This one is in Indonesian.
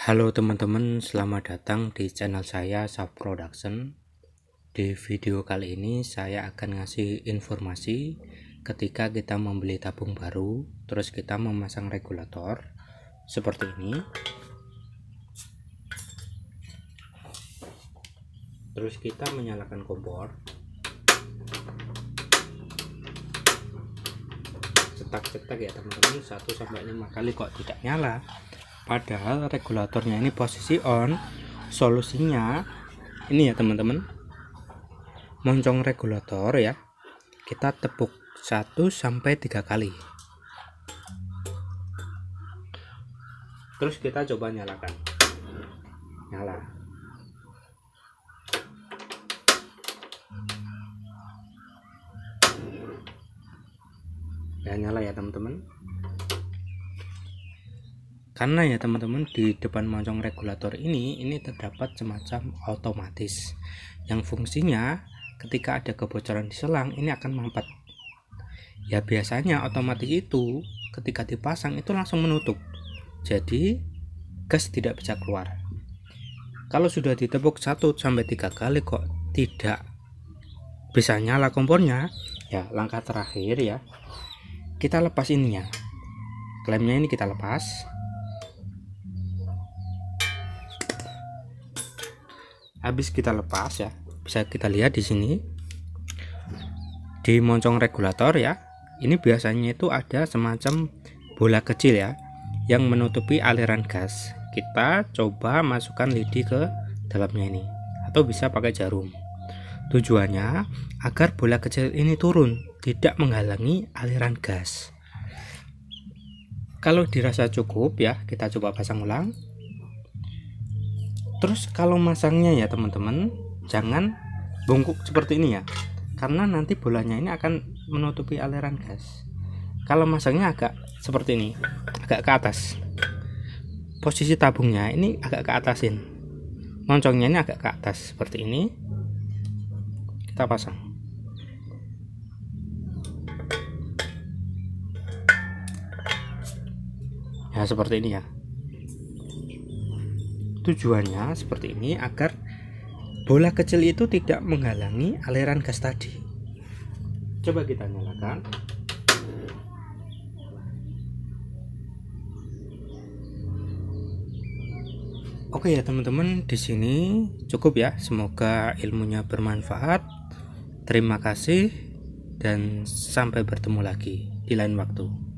Halo teman-teman, selamat datang di channel saya Sub Production. Di video kali ini saya akan ngasih informasi ketika kita membeli tabung baru, terus kita memasang regulator seperti ini. Terus kita menyalakan kompor. Cetak-cetak ya teman-teman, satu sampai lima kali kok tidak nyala padahal regulatornya ini posisi on solusinya ini ya teman-teman moncong regulator ya kita tepuk 1 sampai 3 kali terus kita coba nyalakan nyala ya nyala ya teman-teman karena ya teman-teman di depan moncong regulator ini ini terdapat semacam otomatis yang fungsinya ketika ada kebocoran di selang ini akan mampet ya biasanya otomatis itu ketika dipasang itu langsung menutup jadi gas tidak bisa keluar kalau sudah ditepuk 1 sampai 3 kali kok tidak bisa nyala kompornya ya langkah terakhir ya kita lepas ininya klemnya ini kita lepas habis kita lepas ya bisa kita lihat di sini di moncong regulator ya ini biasanya itu ada semacam bola kecil ya yang menutupi aliran gas kita coba masukkan lidi ke dalamnya ini atau bisa pakai jarum tujuannya agar bola kecil ini turun tidak menghalangi aliran gas kalau dirasa cukup ya kita coba pasang ulang terus kalau masangnya ya teman-teman jangan bungkuk seperti ini ya karena nanti bolanya ini akan menutupi aliran gas kalau masangnya agak seperti ini agak ke atas posisi tabungnya ini agak ke atasin moncongnya ini agak ke atas seperti ini kita pasang ya seperti ini ya tujuannya seperti ini agar bola kecil itu tidak menghalangi aliran gas tadi coba kita nyalakan Oke ya teman-teman di sini cukup ya semoga ilmunya bermanfaat terima kasih dan sampai bertemu lagi di lain waktu